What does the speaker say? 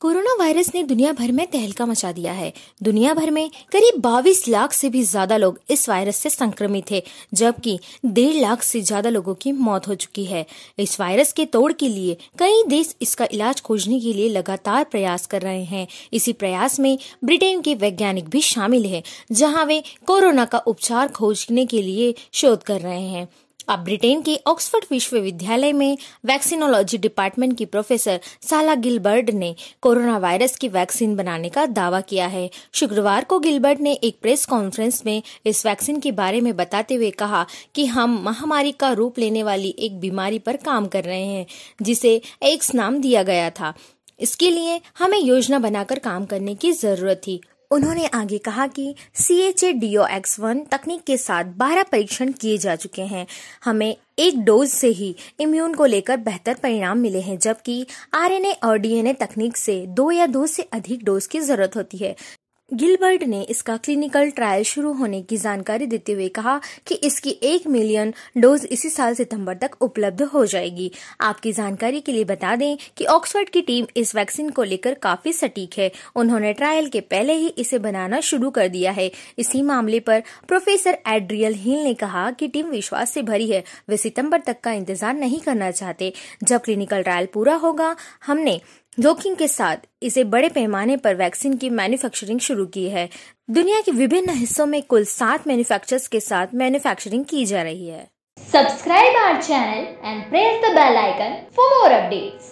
corona virus ने दुनिया भर में तहलका मचा दिया है दुनिया भर में करीब बाईस लाख से भी ज्यादा लोग इस वायरस से संक्रमित है जबकि डेढ़ लाख से ज्यादा लोगों की मौत हो चुकी है इस वायरस के तोड़ के लिए कई देश इसका इलाज खोजने के लिए लगातार प्रयास कर रहे हैं इसी प्रयास में ब्रिटेन के वैज्ञानिक भी शामिल है जहाँ वे कोरोना का उपचार खोजने के लिए शोध कर रहे हैं अब ब्रिटेन के ऑक्सफोर्ड विश्वविद्यालय में वैक्सीनोलॉजी डिपार्टमेंट की प्रोफेसर साला गिलबर्ड ने कोरोना वायरस की वैक्सीन बनाने का दावा किया है शुक्रवार को गिलबर्ड ने एक प्रेस कॉन्फ्रेंस में इस वैक्सीन के बारे में बताते हुए कहा कि हम महामारी का रूप लेने वाली एक बीमारी पर काम कर रहे हैं जिसे एक नाम दिया गया था इसके लिए हमें योजना बनाकर काम करने की जरूरत थी उन्होंने आगे कहा कि C H A D O X one तकनीक के साथ 12 परीक्षण किए जा चुके हैं हमें एक डोज से ही इम्यून को लेकर बेहतर परिणाम मिले हैं जबकि आरएनए और डीएनए तकनीक से दो या दो से अधिक डोज की जरूरत होती है गिलबर्ट ने इसका क्लिनिकल ट्रायल शुरू होने की जानकारी देते हुए कहा कि इसकी एक मिलियन डोज इसी साल सितंबर तक उपलब्ध हो जाएगी आपकी जानकारी के लिए बता दें कि ऑक्सफर्ड की टीम इस वैक्सीन को लेकर काफी सटीक है उन्होंने ट्रायल के पहले ही इसे बनाना शुरू कर दिया है इसी मामले पर प्रोफेसर एड्रियल हिल ने कहा कि टीम विश्वास से भरी है वे सितम्बर तक का इंतजार नहीं करना चाहते जब क्लिनिकल ट्रायल पूरा होगा हमने जोखिम के साथ इसे बड़े पैमाने पर वैक्सीन की मैन्युफैक्चरिंग शुरू की है दुनिया के विभिन्न हिस्सों में कुल सात मैन्युफैक्चरर्स के साथ मैन्युफैक्चरिंग की जा रही है subscribe our channel and press the bell icon for more update